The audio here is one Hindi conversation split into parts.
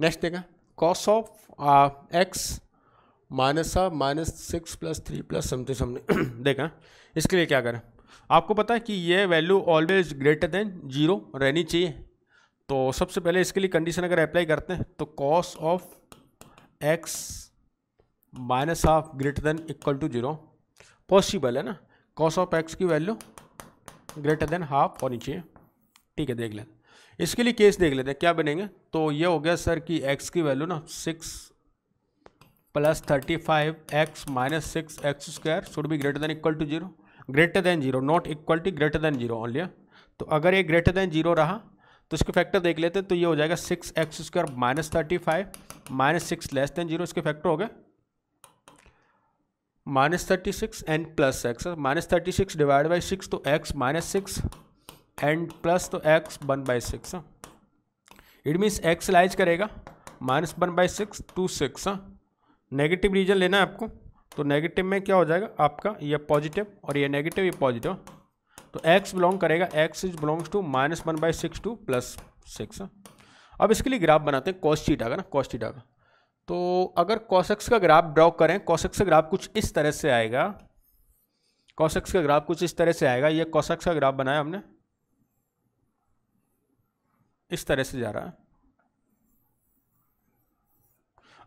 नेक्स्ट देखें cos of X minus of minus six plus three plus something something देखें इसके लिए क्या करें आपको पता है कि ये value always greater than zero रहनी चाहिए तो सबसे पहले इसके लिए कंडीशन अगर अप्लाई करते हैं तो cos of X minus half greater than equal to zero possible है ना कॉस ऑफ एक्स की वैल्यू ग्रेटर देन हाफ होनी चाहिए ठीक है देख लें इसके लिए केस देख लेते हैं क्या बनेंगे तो ये हो गया सर कि एक्स की वैल्यू ना six plus thirty five X minus six X square should be greater than equal to zero greater than zero not equal to greater than zero only तो अगर ये ग्रेटर देन जीरो रहा तो इसके फैक्टर देख लेते हैं तो ये हो जाएगा six X square minus thirty five minus six less than zero इसके फैक्टर हो गए minus thirty six and plus X minus thirty six divide by six तो X minus six and plus तो X one by six it means X lies करेगा minus one by six to six negative region लेना है आपको तो नेगेटिव में क्या हो जाएगा आपका ये पॉजिटिव और ये नेगेटिव ये पॉजिटिव हाँ। तो x बिलोंग करेगा x is belongs to minus one by six to plus six अब इसके लिए ग्राफ बनाते हैं कॉस्टीटा का ना कॉस्टीटा का तो अगर कॉसेक्स का ग्राफ ड्रॉ करें कॉसेक्स का ग्राफ कुछ इस तरह से आएगा कॉसेक्स का ग्राफ कुछ इस तरह से आएगा ये कॉसेक्स का ग्राफ बनाया हमने इस तरह से जा रहा है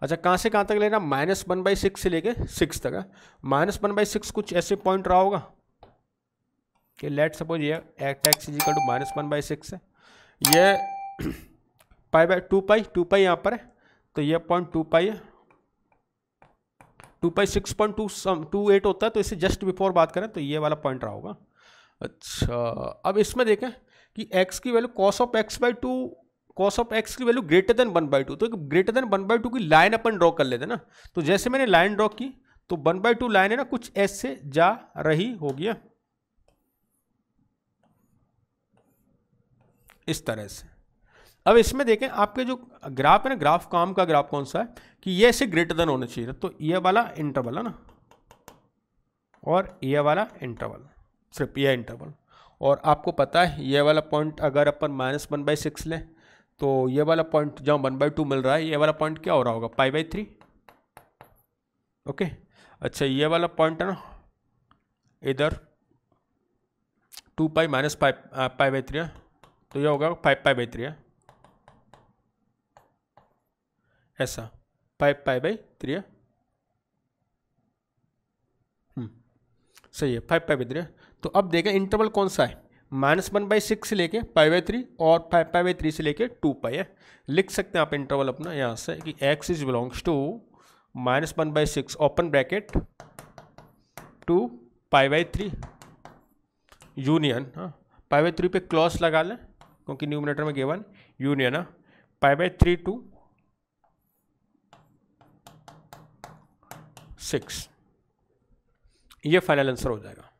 अच्छा कहां से कहां तक लेना माइनस वन बाई सिक्स से लेके सिक्स तक है माइनस वन बाई सिक्स कुछ ऐसे पॉइंट रहा होगा कि लेट सपोज ये एक्ट X equal to minus one by six है ये pi by two pi two pi यहां पर है तो ये पॉइंट टू पाई है two pi six point two some two eight होता है तो इसे जस्ट बिफोर बात करें तो ये वाला पॉइंट रहा होगा अच्छा अब इसमें देखें कि एक्स की value cos of X by two cos of X की value greater than one by two तो greater than one by two की लाइन अपन ड्रॉ कर लेते ना तो जैसे मैंने लाइन ड्रॉ की तो वन बाई टू लाइन है ना कुछ एस से जा रही होगी इस तरह से अब इसमें देखें आपके जो ग्राफ है ना ग्राफ काम का ग्राफ कौन सा है कि ये से ग्रेटर देन होना चाहिए तो ये वाला इंटरवल है ना और ये वाला इंटरवल सिर्फ ये इंटरवल और आपको पता है ये वाला पॉइंट अगर अपन माइनस वन बाई सिक्स लें तो ये वाला पॉइंट जहाँ वन बाई टू मिल रहा है ये वाला पॉइंट क्या हो रहा होगा पाई बाई थ्री ओके अच्छा ये वाला पॉइंट है ना इधर two pi minus pi pi by three है तो ये होगा फाइव पाई बाई थ्री है ऐसा फाइव पाई बाई थ्री है सही है फाइव पाई बाई थ्री तो अब देखें इंटरवल कौन सा है माइनस वन बाई सिक्स से लेके पाइव बाई थ्री और फाइव पाइव बाई थ्री से लेके टू पाई है लिख सकते हैं आप इंटरवल अपना यहाँ से कि X is belongs to minus one by six open bracket two pi by three union हाँ पाई बाई थ्री पे क्लॉस लगा लें क्योंकि न्यूमिनेटर में गेवन यूनियन है pi by three to six ये फाइनल आंसर हो जाएगा